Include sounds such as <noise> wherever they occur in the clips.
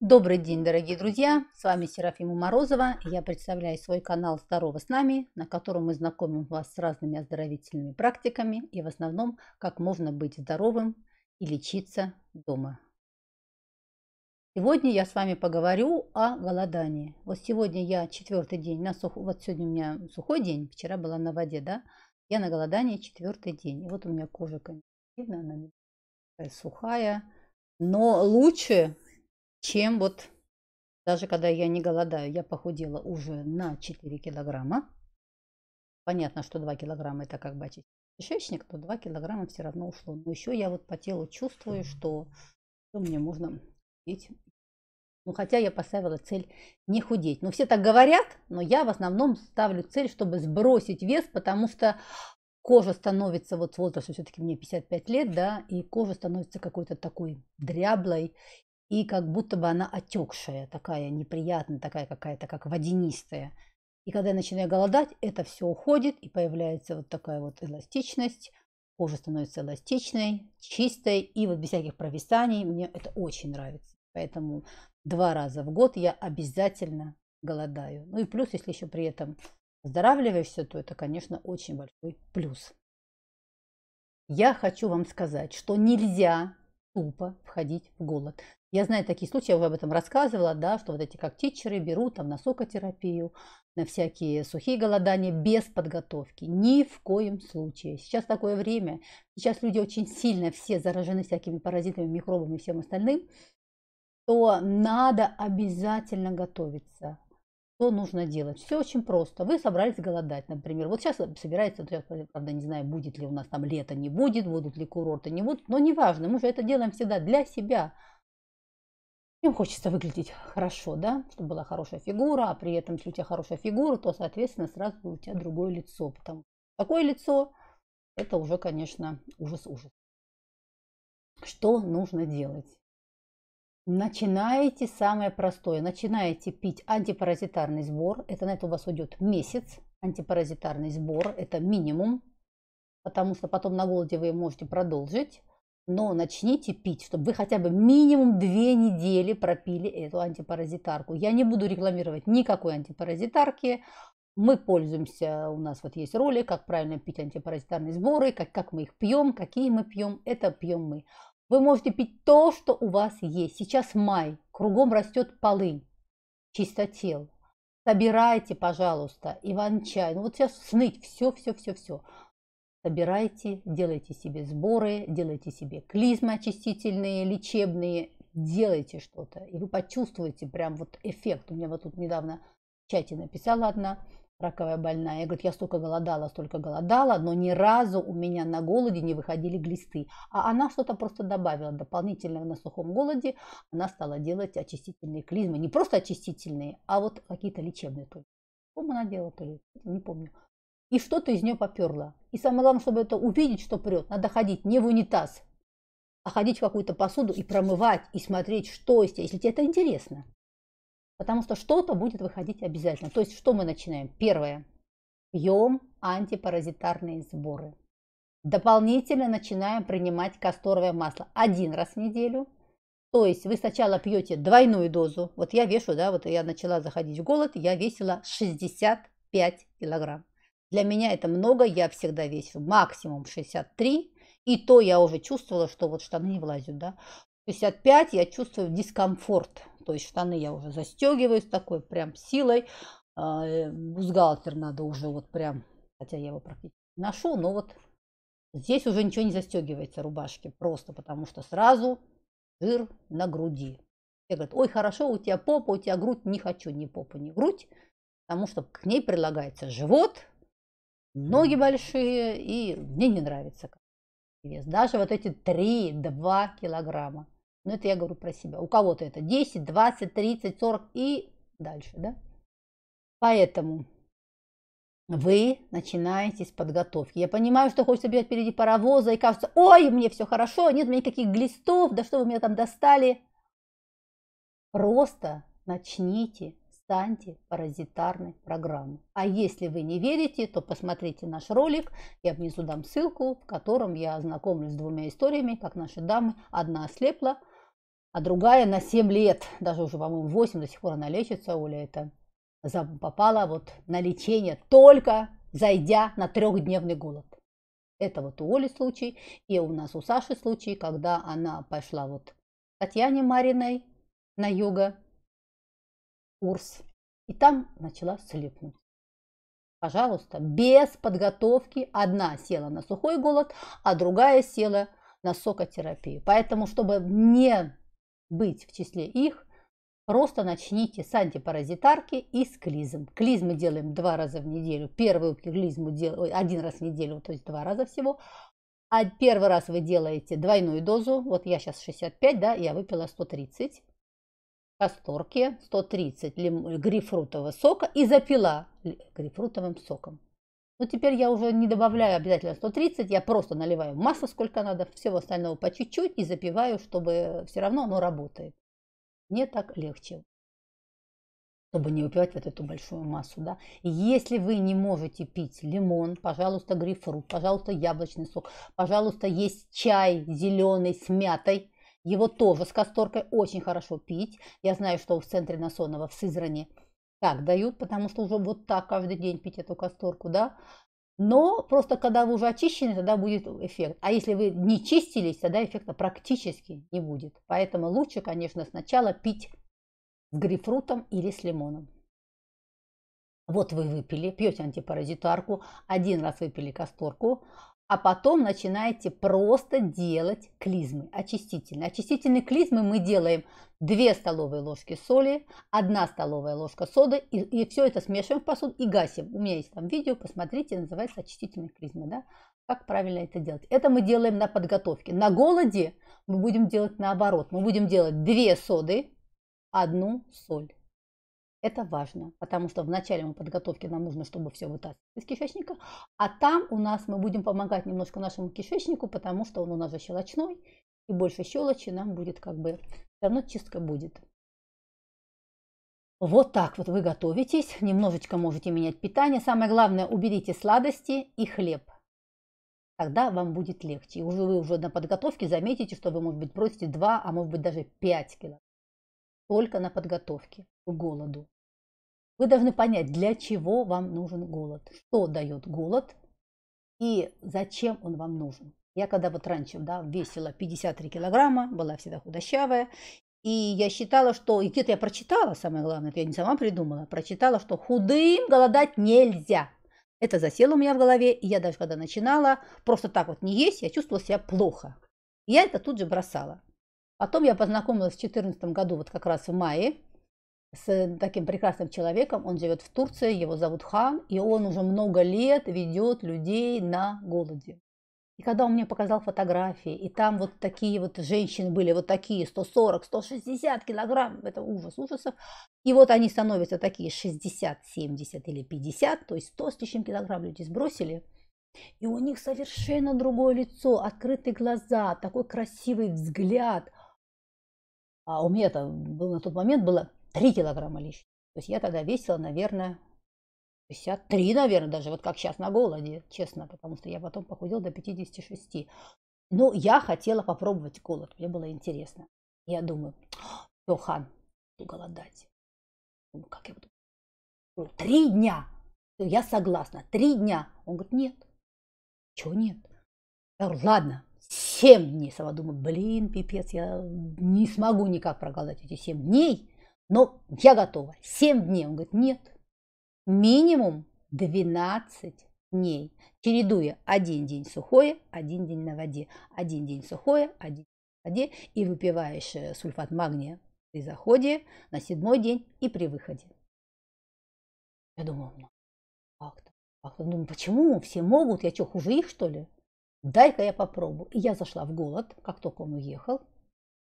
Добрый день, дорогие друзья! С вами Серафима Морозова. Я представляю свой канал «Здорово с нами», на котором мы знакомим вас с разными оздоровительными практиками и в основном, как можно быть здоровым и лечиться дома. Сегодня я с вами поговорю о голодании. Вот сегодня я четвертый день на сух... Вот сегодня у меня сухой день, вчера была на воде, да? Я на голодании четвертый день. И вот у меня кожа, видно, она сухая. Но лучше чем вот даже когда я не голодаю, я похудела уже на 4 килограмма. Понятно, что 2 килограмма это как бы очистить кишечник, то 2 килограмма все равно ушло. Но еще я вот по телу чувствую, что, что мне можно худеть. Ну, хотя я поставила цель не худеть. Но ну, все так говорят, но я в основном ставлю цель, чтобы сбросить вес, потому что кожа становится, вот с возрастом все-таки мне 55 лет, да, и кожа становится какой-то такой дряблой, и как будто бы она отекшая, такая неприятная, такая какая-то как водянистая. И когда я начинаю голодать, это все уходит, и появляется вот такая вот эластичность, кожа становится эластичной, чистой, и вот без всяких провисаний, мне это очень нравится. Поэтому два раза в год я обязательно голодаю. Ну и плюс, если еще при этом оздоравливаешься, то это, конечно, очень большой плюс. Я хочу вам сказать, что нельзя тупо входить в голод. Я знаю такие случаи, я об этом рассказывала, да, что вот эти как тичеры берут там на сокотерапию, на всякие сухие голодания без подготовки. Ни в коем случае. Сейчас такое время. Сейчас люди очень сильно все заражены всякими паразитами, микробами и всем остальным. То надо обязательно готовиться. Что нужно делать? Все очень просто. Вы собрались голодать, например. Вот сейчас собирается, я, правда, не знаю, будет ли у нас там лето, не будет, будут ли курорты, не будут. Но неважно, мы же это делаем всегда для себя – им хочется выглядеть хорошо, да, чтобы была хорошая фигура, а при этом, если у тебя хорошая фигура, то, соответственно, сразу у тебя другое лицо. Потому что такое лицо – это уже, конечно, ужас-ужас. Что нужно делать? Начинаете самое простое. Начинаете пить антипаразитарный сбор. Это на это у вас уйдет месяц. Антипаразитарный сбор – это минимум, потому что потом на голоде вы можете продолжить но начните пить, чтобы вы хотя бы минимум две недели пропили эту антипаразитарку. Я не буду рекламировать никакой антипаразитарки. Мы пользуемся, у нас вот есть ролик, как правильно пить антипаразитарные сборы, как, как мы их пьем, какие мы пьем, это пьем мы. Вы можете пить то, что у вас есть. Сейчас май, кругом растет полынь, чистотел. Собирайте, пожалуйста, иван-чай. Ну вот сейчас сныть все, все, все, все собирайте, делайте себе сборы, делайте себе клизмы очистительные, лечебные, делайте что-то. И вы почувствуете прям вот эффект. У меня вот тут недавно в чате написала одна раковая больная. Я говорю, я столько голодала, столько голодала, но ни разу у меня на голоде не выходили глисты. А она что-то просто добавила дополнительно на сухом голоде. Она стала делать очистительные клизмы. Не просто очистительные, а вот какие-то лечебные. То ли. она делала, то ли. Не помню и что-то из нее поперло. И самое главное, чтобы это увидеть, что прет, надо ходить не в унитаз, а ходить в какую-то посуду и промывать, и смотреть, что есть, если тебе это интересно. Потому что что-то будет выходить обязательно. То есть что мы начинаем? Первое. Пьем антипаразитарные сборы. Дополнительно начинаем принимать касторовое масло один раз в неделю. То есть вы сначала пьете двойную дозу. Вот я вешу, да, вот я начала заходить в голод, я весила 65 килограмм. Для меня это много, я всегда весю максимум 63, и то я уже чувствовала, что вот штаны не влазят, да. 65 я чувствую дискомфорт, то есть штаны я уже застегиваюсь такой прям силой, а, э, бузгалтер надо уже вот прям, хотя я его практически ношу, но вот здесь уже ничего не застегивается рубашки, просто потому что сразу жир на груди. Все говорят, ой, хорошо, у тебя попа, у тебя грудь, не хочу ни попу, ни грудь, потому что к ней прилагается живот, ноги большие, и мне не нравится вес. Даже вот эти 3-2 килограмма. Но ну, это я говорю про себя. У кого-то это 10, 20, 30, 40 и дальше, да? Поэтому вы начинаете с подготовки. Я понимаю, что хочется бежать впереди паровоза, и кажется, ой, мне все хорошо, нет у меня никаких глистов, да что вы меня там достали. Просто начните с антипаразитарной программы. А если вы не верите, то посмотрите наш ролик. Я внизу дам ссылку, в котором я ознакомлюсь с двумя историями, как наши дамы. Одна ослепла, а другая на 7 лет, даже уже, по-моему, 8 до сих пор она лечится, Оля это попала вот на лечение, только зайдя на трехдневный голод. Это вот у Оли случай, и у нас у Саши случай, когда она пошла вот Татьяне Мариной на юго курс. И там начала слепнуть. Пожалуйста, без подготовки одна села на сухой голод, а другая села на сокотерапию. Поэтому, чтобы не быть в числе их, просто начните с антипаразитарки и с клизм. Клизмы делаем два раза в неделю. Первую клизму делаем один раз в неделю, то есть два раза всего. А первый раз вы делаете двойную дозу. Вот я сейчас 65, да, я выпила 130 касторке 130 лим... грейпфрутового сока и запила грейпфрутовым соком. Но ну, теперь я уже не добавляю обязательно 130, я просто наливаю масло сколько надо, всего остального по чуть-чуть и запиваю, чтобы все равно оно работает. Мне так легче, чтобы не упивать вот эту большую массу. Да? Если вы не можете пить лимон, пожалуйста, грейпфрут, пожалуйста, яблочный сок, пожалуйста, есть чай зеленый с мятой – его тоже с касторкой очень хорошо пить. Я знаю, что в центре Насонова, в Сызрани, так дают, потому что уже вот так каждый день пить эту касторку, да. Но просто когда вы уже очищены, тогда будет эффект. А если вы не чистились, тогда эффекта практически не будет. Поэтому лучше, конечно, сначала пить с грейпфрутом или с лимоном. Вот вы выпили, пьете антипаразитарку, один раз выпили касторку, а потом начинаете просто делать клизмы, очистительные. Очистительные клизмы мы делаем 2 столовые ложки соли, 1 столовая ложка соды, и, и все это смешиваем в посуду и гасим. У меня есть там видео, посмотрите, называется очистительные клизмы, да? Как правильно это делать? Это мы делаем на подготовке. На голоде мы будем делать наоборот. Мы будем делать 2 соды, 1 соль. Это важно, потому что в начале мы подготовки нам нужно, чтобы все вытаскивать из кишечника, а там у нас мы будем помогать немножко нашему кишечнику, потому что он у нас же щелочной, и больше щелочи нам будет как бы, все равно чистка будет. Вот так вот вы готовитесь, немножечко можете менять питание. Самое главное, уберите сладости и хлеб. Тогда вам будет легче. И уже вы уже на подготовке заметите, что вы, может быть, бросите 2, а может быть даже 5 килограмм. Только на подготовке голоду. Вы должны понять, для чего вам нужен голод, что дает голод и зачем он вам нужен. Я когда вот раньше да, весила 53 килограмма, была всегда худощавая, и я считала, что, и где-то я прочитала, самое главное, это я не сама придумала, прочитала, что худым голодать нельзя. Это засело у меня в голове, и я даже когда начинала просто так вот не есть, я чувствовала себя плохо. И я это тут же бросала. Потом я познакомилась в 2014 году, вот как раз в мае, с таким прекрасным человеком. Он живет в Турции, его зовут Хан, и он уже много лет ведет людей на голоде. И когда он мне показал фотографии, и там вот такие вот женщины были, вот такие 140, 160 килограмм, это ужас ужасов. И вот они становятся такие 60, 70 или 50, то есть 100 с лишним килограмм люди сбросили. И у них совершенно другое лицо, открытые глаза, такой красивый взгляд. А у меня это был на тот момент было 3 килограмма лишнего. То есть я тогда весила, наверное, 53, наверное, даже вот как сейчас на голоде, честно, потому что я потом похудела до 56. Но я хотела попробовать голод, мне было интересно. Я думаю, Йохан, буду голодать. Думаю, как я буду? Говорю, три дня. Я согласна, три дня. Он говорит, нет. Чего нет? Я говорю, ладно, семь дней. Сама думаю, блин, пипец, я не смогу никак проголодать эти семь дней. Но я готова. Семь дней. Он говорит, нет. Минимум 12 дней, чередуя один день сухое, один день на воде, один день сухое, один день на воде, и выпиваешь э, сульфат магния при заходе, на седьмой день и при выходе. Я думала, ну, как-то, как-то. Думаю, почему? Все могут, я что, хуже их, что ли? Дай-ка я попробую. И я зашла в голод, как только он уехал,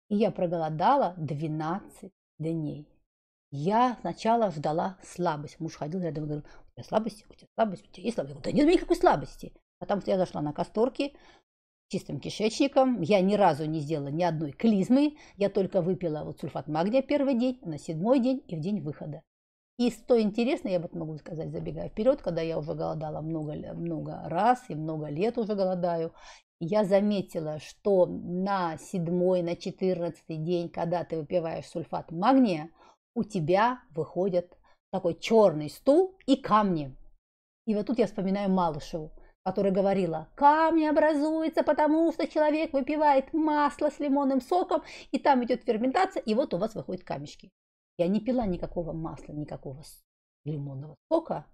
и я проголодала 12 дней. Я сначала ждала слабость. Муж ходил рядом и говорил, у тебя слабость, у тебя слабость, у тебя есть слабость. Я говорю, да нет никакой слабости. Потому что я зашла на касторки чистым кишечником. Я ни разу не сделала ни одной клизмы. Я только выпила вот сульфат магния первый день, на седьмой день и в день выхода. И что интересно, я вот могу сказать, забегая вперед, когда я уже голодала много, много раз и много лет уже голодаю, я заметила, что на седьмой, на четырнадцатый день, когда ты выпиваешь сульфат магния, у тебя выходит такой черный стул и камни. И вот тут я вспоминаю Малышеву, которая говорила, камни образуются, потому что человек выпивает масло с лимонным соком, и там идет ферментация, и вот у вас выходят камешки. Я не пила никакого масла, никакого лимонного сока,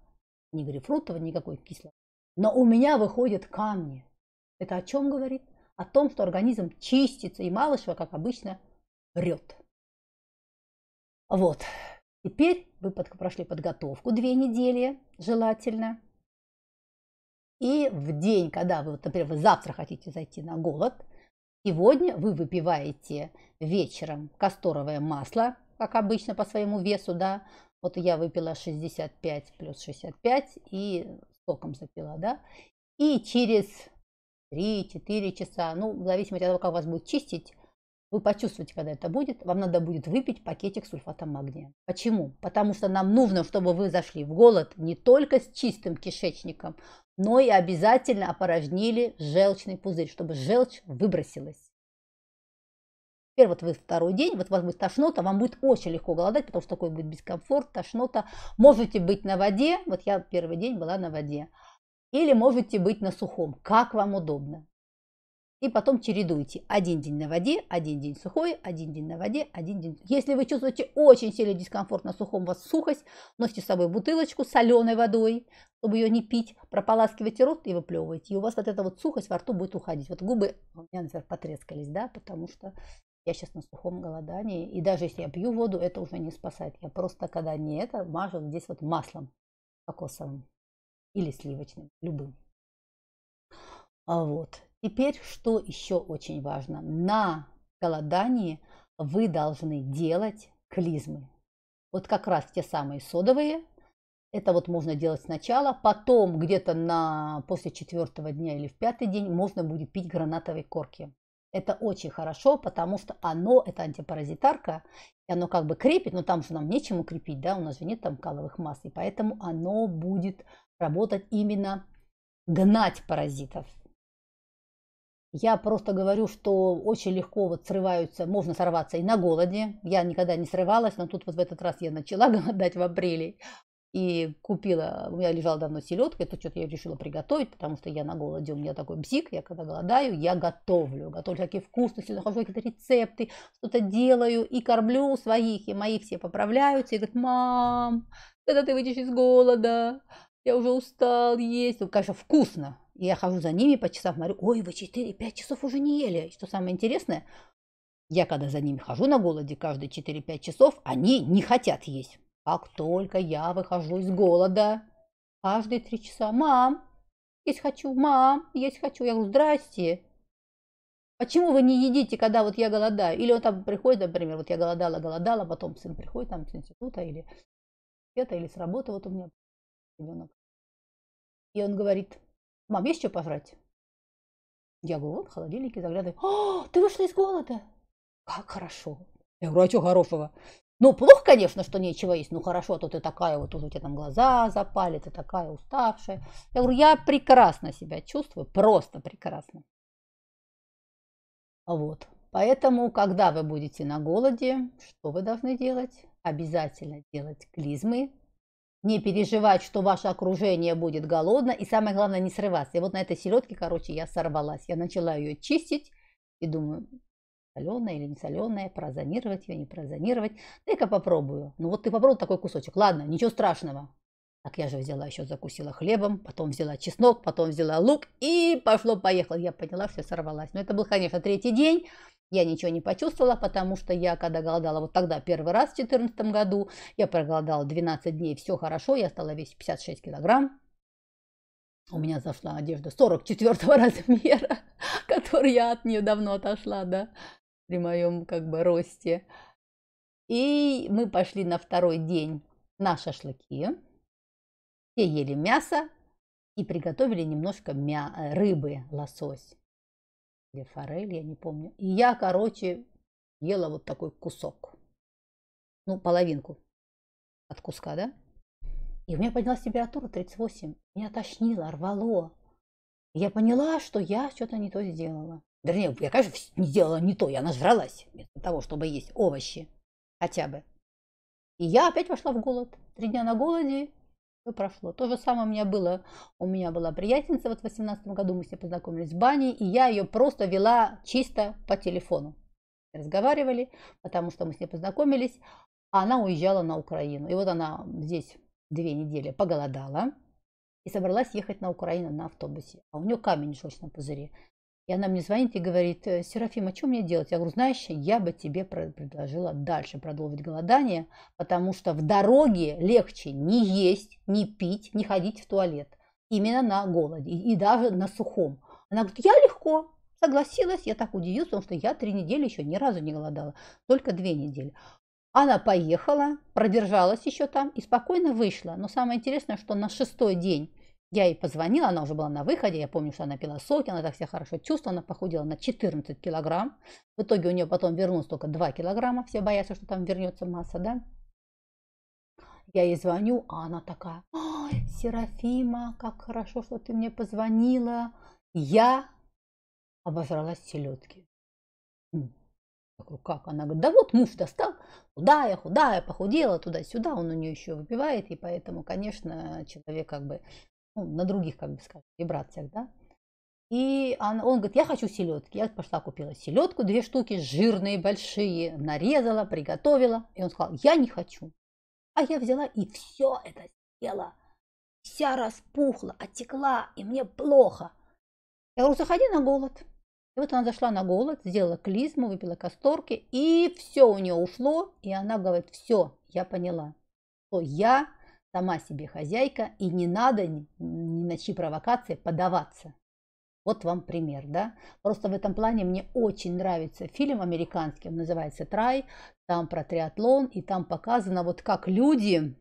ни грейпфрутового, никакой кислого. Но у меня выходят камни. Это о чем говорит? О том, что организм чистится, и Малышева, как обычно, врет. Вот. Теперь вы под, прошли подготовку две недели, желательно. И в день, когда вы, например, вы завтра хотите зайти на голод, сегодня вы выпиваете вечером касторовое масло, как обычно по своему весу, да. Вот я выпила 65 плюс 65 и соком запила, да. И через 3-4 часа, ну, в зависимости от того, как вас будет чистить, вы почувствуете, когда это будет, вам надо будет выпить пакетик сульфата магния. Почему? Потому что нам нужно, чтобы вы зашли в голод не только с чистым кишечником, но и обязательно опорожнили желчный пузырь, чтобы желчь выбросилась. Теперь вот вы второй день, вот у вас будет тошнота, вам будет очень легко голодать, потому что такой будет дискомфорт, тошнота. Можете быть на воде, вот я первый день была на воде или можете быть на сухом, как вам удобно. И потом чередуйте. Один день на воде, один день сухой, один день на воде, один день... Если вы чувствуете очень сильный дискомфорт на сухом, у вас сухость, носите с собой бутылочку с соленой водой, чтобы ее не пить, прополаскивайте рот и выплевывайте, И у вас вот эта вот сухость во рту будет уходить. Вот губы у меня, например, потрескались, да, потому что я сейчас на сухом голодании. И даже если я пью воду, это уже не спасает. Я просто, когда не это, мажу здесь вот маслом кокосовым или сливочным, любым. А вот. Теперь, что еще очень важно. На голодании вы должны делать клизмы. Вот как раз те самые содовые. Это вот можно делать сначала. Потом где-то на, после четвертого дня или в пятый день можно будет пить гранатовые корки. Это очень хорошо, потому что оно, это антипаразитарка, и оно как бы крепит, но там же нам нечем укрепить, да, у нас же нет там каловых масс, и поэтому оно будет работать именно гнать паразитов. Я просто говорю, что очень легко вот срываются, можно сорваться и на голоде. Я никогда не срывалась, но тут вот в этот раз я начала <laughs> голодать в апреле. И купила, у меня лежала давно селедка, это что-то я решила приготовить, потому что я на голоде, у меня такой бзик, я когда голодаю, я готовлю, готовлю всякие вкусности, нахожу какие-то рецепты, что-то делаю и кормлю своих, и мои все поправляются, и говорят, мам, когда ты выйдешь из голода, я уже устал есть. Ну, конечно, вкусно. И я хожу за ними по часам, говорю, ой, вы 4-5 часов уже не ели. И что самое интересное, я когда за ними хожу на голоде каждые 4-5 часов, они не хотят есть. Как только я выхожу из голода, каждые 3 часа, мам, есть хочу, мам, есть хочу. Я говорю, здрасте. Почему вы не едите, когда вот я голодаю? Или он там приходит, например, вот я голодала, голодала, потом сын приходит там с института или это, или с работы, вот у меня ребенок. И он говорит, мам, есть что пожрать? Я говорю, вот в холодильнике заглядываю. О, «А, ты вышла из голода. Как хорошо. Я говорю, а что хорошего? Ну, плохо, конечно, что нечего есть. Ну, хорошо, а то ты такая, вот уже у тебя там глаза запали, ты такая уставшая. Я говорю, я прекрасно себя чувствую, просто прекрасно. Вот. Поэтому, когда вы будете на голоде, что вы должны делать? Обязательно делать клизмы, не переживать, что ваше окружение будет голодно, и самое главное, не срываться. И вот на этой селедке, короче, я сорвалась. Я начала ее чистить и думаю, соленая или не соленая, прозонировать ее, не прозонировать. Дай-ка попробую. Ну вот ты попробовал такой кусочек. Ладно, ничего страшного. Так я же взяла еще, закусила хлебом, потом взяла чеснок, потом взяла лук и пошло-поехало. Я поняла, все сорвалась. Но это был, конечно, третий день. Я ничего не почувствовала, потому что я, когда голодала вот тогда первый раз в 2014 году, я проголодала 12 дней, все хорошо, я стала весить 56 килограмм. У меня зашла одежда 44 <laughs> размера, который я от нее давно отошла, да, при моем как бы росте. И мы пошли на второй день на шашлыки. Все ели мясо и приготовили немножко мя- э, рыбы, лосось или форель, я не помню. И я, короче, ела вот такой кусок. Ну, половинку от куска, да? И у меня поднялась температура 38. Меня тошнило, рвало. я поняла, что я что-то не то сделала. Вернее, я, конечно, не сделала не то. Я нажралась вместо того, чтобы есть овощи хотя бы. И я опять пошла в голод. Три дня на голоде все прошло. То же самое у меня было. У меня была приятельница, вот в 18 году мы с ней познакомились в бане, и я ее просто вела чисто по телефону. Разговаривали, потому что мы с ней познакомились, а она уезжала на Украину. И вот она здесь две недели поголодала и собралась ехать на Украину на автобусе. А у нее камень в желчном пузыре. И она мне звонит и говорит, «Э, Серафим, а что мне делать? Я говорю, знаешь, я бы тебе предложила дальше продолжить голодание, потому что в дороге легче не есть, не пить, не ходить в туалет. Именно на голоде и даже на сухом. Она говорит, я легко, согласилась, я так удивилась, потому что я три недели еще ни разу не голодала, только две недели. Она поехала, продержалась еще там и спокойно вышла. Но самое интересное, что на шестой день я ей позвонила, она уже была на выходе, я помню, что она пила соки, она так себя хорошо чувствовала, она похудела на 14 килограмм. В итоге у нее потом вернулось только 2 килограмма, все боятся, что там вернется масса, да? Я ей звоню, а она такая, Ой, Серафима, как хорошо, что ты мне позвонила. Я обожралась селедки. как? Она говорит, да вот муж достал, худая, худая, похудела туда-сюда, он у нее еще выпивает, и поэтому, конечно, человек как бы ну, на других, как бы скажем, вибрациях, да. И он, он говорит, я хочу селедки. Я пошла купила селедку, две штуки, жирные, большие, нарезала, приготовила. И он сказал, я не хочу. А я взяла и все это съела. Вся распухла, отекла, и мне плохо. Я говорю, заходи на голод. И вот она зашла на голод, сделала клизму, выпила касторки, и все у нее ушло. И она говорит, все, я поняла, что я сама себе хозяйка, и не надо ни, ни на чьи провокации подаваться. Вот вам пример, да? Просто в этом плане мне очень нравится фильм американский, он называется «Трай», там про триатлон, и там показано вот как люди,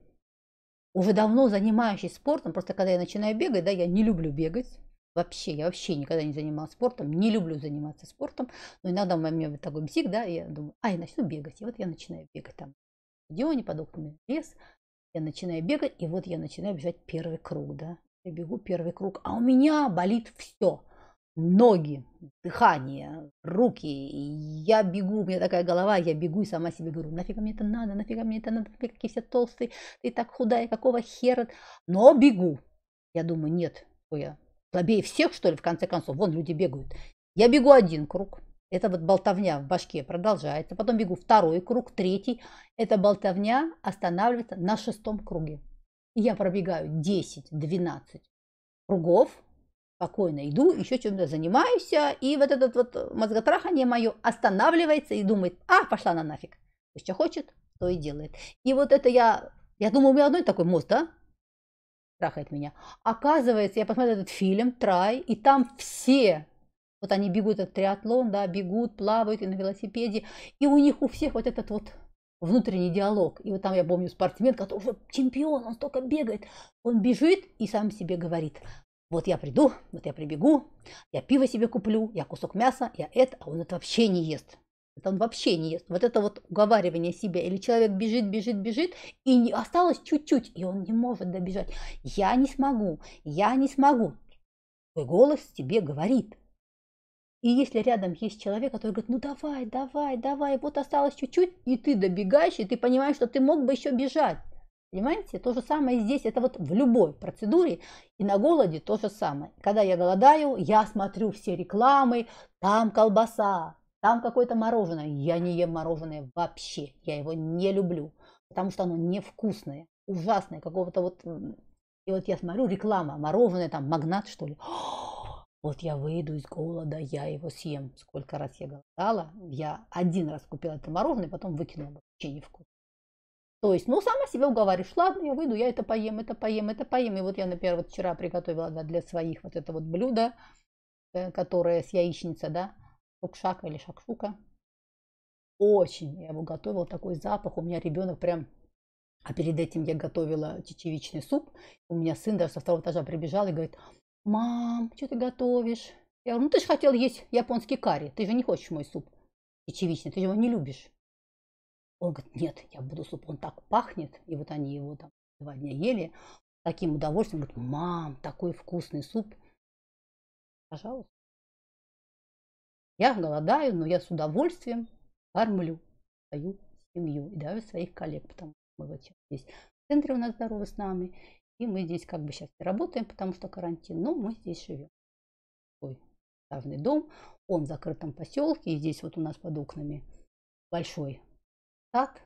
уже давно занимающиеся спортом, просто когда я начинаю бегать, да, я не люблю бегать, Вообще, я вообще никогда не занималась спортом, не люблю заниматься спортом, но иногда у меня такой мсик, да, и я думаю, а, я начну бегать, и вот я начинаю бегать там в стадионе, под окнами лес, я начинаю бегать, и вот я начинаю бежать первый круг, да. Я бегу первый круг, а у меня болит все. Ноги, дыхание, руки. Я бегу, у меня такая голова, я бегу и сама себе говорю, нафига мне это надо, нафига мне это надо, какие все толстые, ты так худая, какого хера. Но бегу. Я думаю, нет, что я слабее всех, что ли, в конце концов. Вон люди бегают. Я бегу один круг, это вот болтовня в башке продолжается. Потом бегу второй круг, третий. Эта болтовня останавливается на шестом круге. И я пробегаю 10-12 кругов, спокойно иду, еще чем-то занимаюсь, и вот этот вот мозготрахание мое останавливается и думает, а, пошла на нафиг. То есть, что хочет, то и делает. И вот это я, я думаю, у меня одной такой мозг, да? Трахает меня. Оказывается, я посмотрела этот фильм «Трай», и там все вот они бегут этот триатлон, да, бегут, плавают и на велосипеде. И у них у всех вот этот вот внутренний диалог. И вот там я помню спортсмен, который уже чемпион, он столько бегает. Он бежит и сам себе говорит, вот я приду, вот я прибегу, я пиво себе куплю, я кусок мяса, я это, а он это вообще не ест. Это он вообще не ест. Вот это вот уговаривание себя. Или человек бежит, бежит, бежит, и не, осталось чуть-чуть, и он не может добежать. Я не смогу, я не смогу. Твой голос тебе говорит. И если рядом есть человек, который говорит, ну давай, давай, давай, вот осталось чуть-чуть, и ты добегаешь, и ты понимаешь, что ты мог бы еще бежать. Понимаете? То же самое здесь, это вот в любой процедуре, и на голоде то же самое. Когда я голодаю, я смотрю все рекламы, там колбаса, там какое-то мороженое. Я не ем мороженое вообще, я его не люблю, потому что оно невкусное, ужасное, какого-то вот... И вот я смотрю, реклама, мороженое, там, магнат, что ли. О, вот я выйду из голода, я его съем. Сколько раз я голодала, я один раз купила это мороженое, потом выкинула, вообще не вкусно. То есть, ну, сама себя уговариваешь, ладно, я выйду, я это поем, это поем, это поем. И вот я, например, вот вчера приготовила да, для своих вот это вот блюдо, э, которое с яичница, да, шукшака или шакшука. Очень я его готовила, такой запах, у меня ребенок прям а перед этим я готовила чечевичный суп. У меня сын даже со второго этажа прибежал и говорит, Мам, что ты готовишь? Я говорю, ну ты же хотел есть японский карри, ты же не хочешь мой суп чечевичный, ты же его не любишь. Он говорит, нет, я буду суп, он так пахнет. И вот они его там два дня ели таким удовольствием. Говорит, мам, такой вкусный суп. Пожалуйста. Я голодаю, но я с удовольствием кормлю свою семью и даже своих коллег, потому что мы вот здесь в центре у нас здоровы с нами. И мы здесь как бы сейчас не работаем, потому что карантин, но мы здесь живем. Ой, этажный дом, он в закрытом поселке, и здесь вот у нас под окнами большой сад.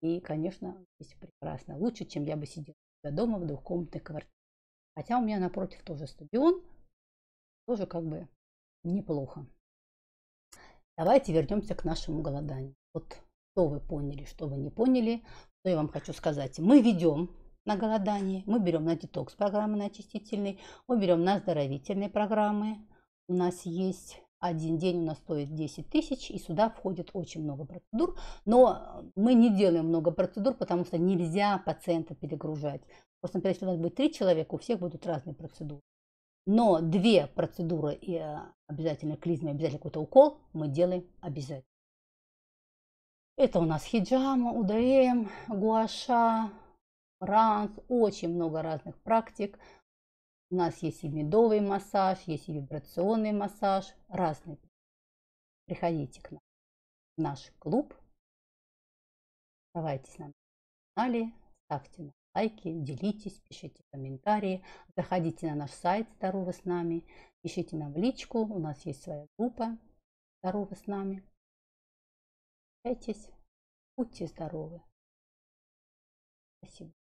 И, конечно, здесь прекрасно. Лучше, чем я бы сидела дома в двухкомнатной квартире. Хотя у меня напротив тоже стадион, тоже как бы неплохо. Давайте вернемся к нашему голоданию. Вот что вы поняли, что вы не поняли, что я вам хочу сказать. Мы ведем на голодание, мы берем на детокс программы, на очистительные, мы берем на оздоровительные программы. У нас есть один день у нас стоит 10 тысяч, и сюда входит очень много процедур. Но мы не делаем много процедур, потому что нельзя пациента перегружать. Просто, например, если у нас будет три человека, у всех будут разные процедуры. Но две процедуры и э, обязательно клизма, обязательно какой-то укол мы делаем обязательно. Это у нас хиджама, удаем эм, гуаша, ранс, очень много разных практик. У нас есть и медовый массаж, есть и вибрационный массаж, разные. Приходите к нам в наш клуб. Оставайтесь на канале, ставьте нам лайки, делитесь, пишите комментарии, заходите на наш сайт «Здорово с нами», пишите нам в личку, у нас есть своя группа «Здорово с нами». Общайтесь, будьте здоровы. Спасибо.